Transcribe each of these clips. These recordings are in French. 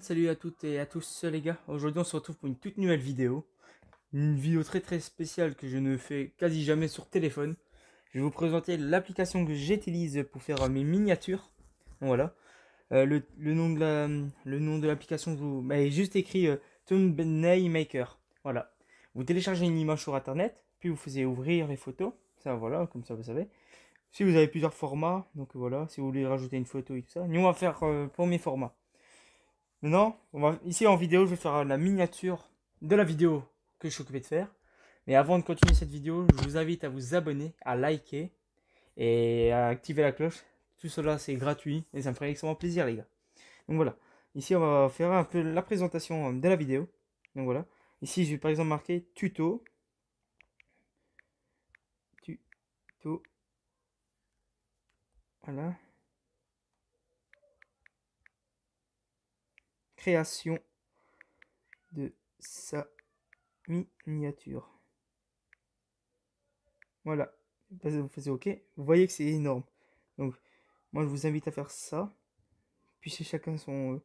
Salut à toutes et à tous les gars, aujourd'hui on se retrouve pour une toute nouvelle vidéo. Une vidéo très très spéciale que je ne fais quasi jamais sur téléphone. Je vais vous présenter l'application que j'utilise pour faire mes miniatures. Voilà. Euh, le, nom de l'application vous m'avez juste écrit euh, Maker. Voilà. Vous téléchargez une image sur Internet, puis vous faites ouvrir les photos. Ça, voilà, comme ça, vous savez. Si vous avez plusieurs formats, donc voilà, si vous voulez rajouter une photo et tout ça. Nous, on va faire euh, premier format. Maintenant, ici en vidéo, je vais faire la miniature de la vidéo que je suis occupé de faire. Mais avant de continuer cette vidéo, je vous invite à vous abonner, à liker et à activer la cloche. Tout cela, c'est gratuit et ça me ferait extrêmement plaisir, les gars. Donc voilà. Ici, on va faire un peu la présentation euh, de la vidéo. Donc voilà. Ici, je vais, par exemple marquer tuto. Tuto. Voilà. Création de sa miniature. Voilà. Vous faites OK. Vous voyez que c'est énorme. Donc, moi, je vous invite à faire ça. Puis c'est chacun son, euh,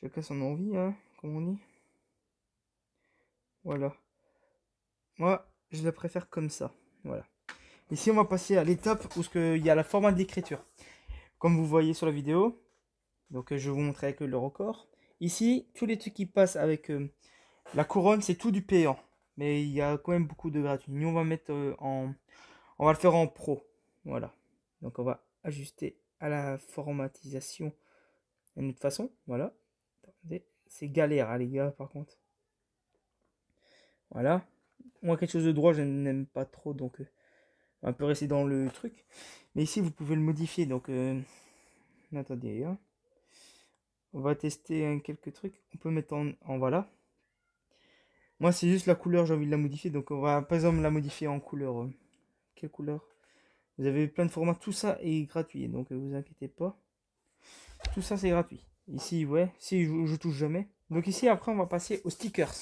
chacun son envie, hein, comme on dit. Voilà. Moi, je le préfère comme ça. Voilà. Ici, on va passer à l'étape où il y a la format d'écriture. Comme vous voyez sur la vidéo, donc euh, je vous montrer avec le record. Ici, tous les trucs qui passent avec euh, la couronne, c'est tout du payant. Mais il y a quand même beaucoup de gratuits. Nous, on va mettre en... On va le faire en pro. Voilà. Donc, on va ajuster à la formatisation d'une autre façon. Voilà. C'est galère, hein, les gars, par contre. Voilà. Moi, quelque chose de droit, je n'aime pas trop, donc euh, un peu resté rester dans le truc. Mais ici, vous pouvez le modifier, donc euh, attendez. Hein. On va tester un quelques trucs. On peut mettre en, voilà. Moi, c'est juste la couleur, j'ai envie de la modifier, donc on va par exemple la modifier en couleur. Euh, quelle couleur vous avez plein de formats, tout ça est gratuit, donc euh, vous inquiétez pas. Tout ça c'est gratuit. Ici, ouais, si je, touche jamais. Donc ici, après, on va passer aux stickers.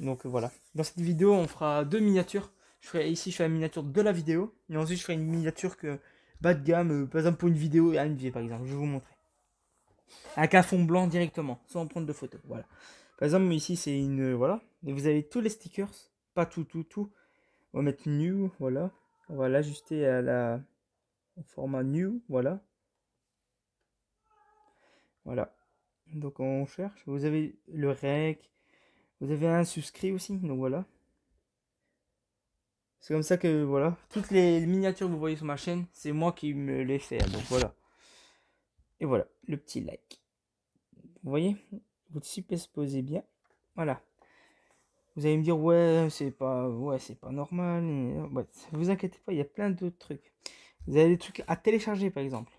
Donc euh, voilà. Dans cette vidéo, on fera deux miniatures. Je ferai ici, je fais la miniature de la vidéo, et ensuite je ferai une miniature que bas de gamme, euh, par exemple pour une vidéo à vie par exemple. Je vais vous montrer. Avec un fond blanc directement, sans prendre de photos. Voilà. Par exemple, ici, c'est une voilà. Et vous avez tous les stickers, pas tout, tout, tout. On va mettre new, voilà. On va l'ajuster à la au format new, voilà. Voilà. Donc on cherche. Vous avez le rec. Vous avez un souscrit aussi. Donc voilà. C'est comme ça que voilà. Toutes les miniatures que vous voyez sur ma chaîne, c'est moi qui me les fais. Donc voilà. Et voilà, le petit like. Vous voyez Vous posez bien. Voilà. Vous allez me dire, ouais, c'est pas, ouais, c'est pas normal. vous inquiétez pas, il y a plein d'autres trucs. Vous avez des trucs à télécharger, par exemple.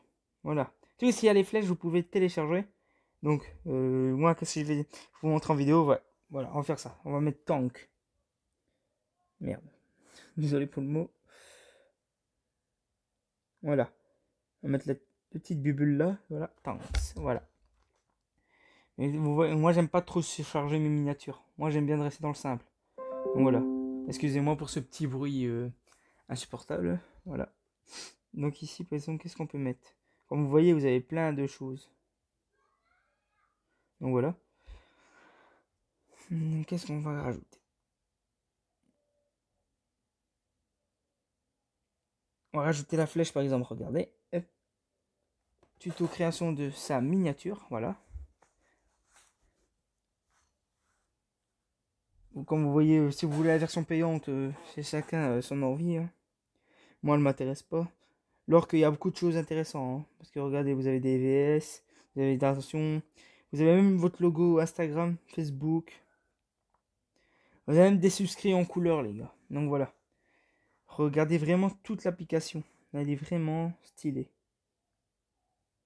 Voilà. Tu vois, s'il y a les flèches, vous pouvez télécharger. Donc, euh, moi, qu'est-ce que je vais vous montrer en vidéo Voilà, on va faire ça. On va mettre tank. Merde. Désolé pour le mot. Voilà. On va mettre la petite bubule là. Voilà, Tank. Voilà. Et moi, j'aime pas trop surcharger mes miniatures. Moi, j'aime bien rester dans le simple. Donc voilà. Excusez-moi pour ce petit bruit euh, insupportable. Voilà. Donc ici, par exemple, qu'est-ce qu'on peut mettre Comme vous voyez, vous avez plein de choses. Donc voilà. Hmm, qu'est-ce qu'on va rajouter On va rajouter la flèche, par exemple. Regardez. Tuto création de sa miniature. Voilà. Comme vous voyez, euh, si vous voulez la version payante, c'est chacun euh, son envie. Hein. Moi, elle m'intéresse pas. Alors qu'il y a beaucoup de choses intéressantes. Hein. Parce que regardez, vous avez des VS, vous avez des vous avez même votre logo Instagram, Facebook. Vous avez même des subscrits en couleur, les gars. Donc voilà. Regardez vraiment toute l'application. Elle est vraiment stylée.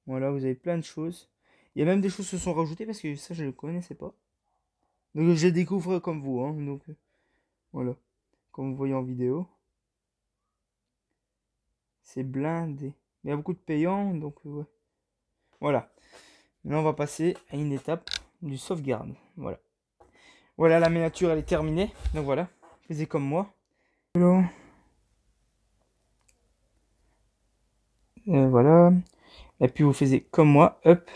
Voilà, vous avez plein de choses. Il y a même des choses qui se sont rajoutées parce que ça, je ne le connaissais pas. Donc je découvre comme vous, hein, donc euh, voilà, comme vous voyez en vidéo. C'est blindé. Il y a beaucoup de payants, donc euh, Voilà. Maintenant on va passer à une étape du sauvegarde. Voilà. Voilà, la miniature elle est terminée. Donc voilà, faisais comme moi. Euh, voilà. Et puis vous faites comme moi, hop.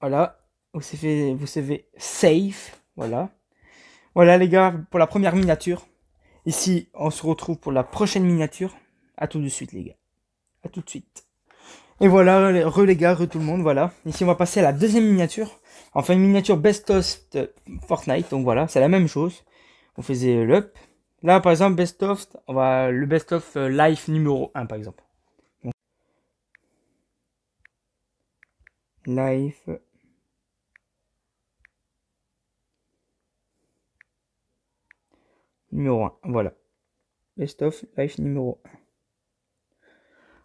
voilà, vous savez, vous savez safe. Voilà. Voilà les gars pour la première miniature. Ici, on se retrouve pour la prochaine miniature. À tout de suite les gars. À tout de suite. Et voilà, re les gars, re tout le monde, voilà. Ici, on va passer à la deuxième miniature. Enfin, une miniature Best of euh, Fortnite. Donc voilà, c'est la même chose. On faisait l'up. Là, par exemple, Best of, on va le Best of euh, Life numéro 1, par exemple. Life numéro 1. Voilà. Best of Life numéro 1.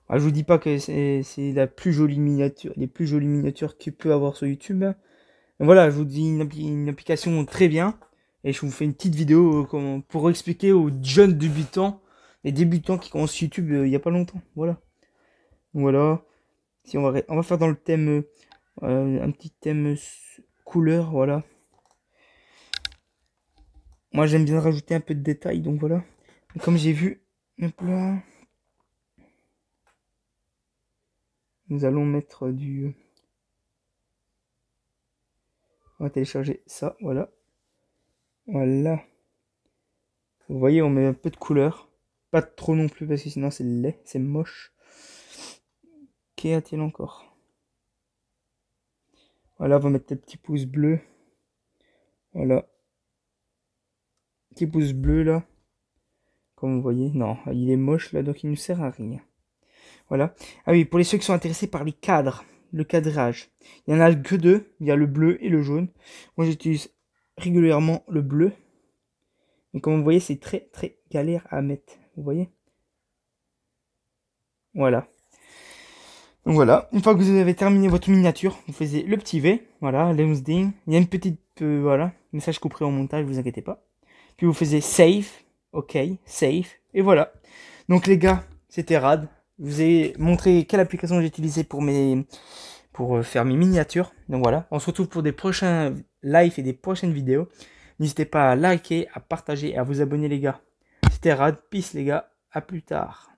Ah, je vous dis pas que c'est la plus jolie miniature, les plus jolies miniatures qu'il peut avoir sur YouTube. voilà, je vous dis une, application très bien. Et je vous fais une petite vidéo euh, pour expliquer aux jeunes débutants, les débutants qui commencent YouTube euh, il n'y a pas longtemps. Voilà. Voilà. Si on va, on va faire dans le thème, euh, un petit thème couleur, voilà. Moi, j'aime bien rajouter un peu de détails, donc voilà. comme j'ai vu, nous allons mettre du... On va télécharger ça, voilà. Voilà. Vous voyez, on met un peu de couleur. Pas trop non plus, parce que sinon c'est laid, c'est moche. Qu'y a-t-il encore Voilà, on va mettre des petits pouces bleus. Voilà pouce bleu là. Comme vous voyez, non, il est moche là, donc il ne sert à rien. Voilà. Ah oui, pour les ceux qui sont intéressés par les cadres, le cadrage. Il y en a que deux, il y a le bleu et le jaune. Moi j'utilise régulièrement le bleu. Mais comme vous voyez, c'est très très galère à mettre. Vous voyez Voilà. Donc voilà, une fois que vous avez terminé votre miniature, vous faites le petit V, voilà, l'housing, il y a une petite, euh, voilà, message compris au montage, vous inquiétez pas. Puis vous faisiez Save. ok, Save. et voilà. Donc les gars, c'était rad. Je vous ai montré quelle application j'ai utilisé pour mes pour euh, faire mes miniatures. Donc voilà, on se retrouve pour des prochains lives et des prochaines vidéos. N'hésitez pas à liker, à partager et à vous abonner les gars. C'était Rad, peace les gars, à plus tard.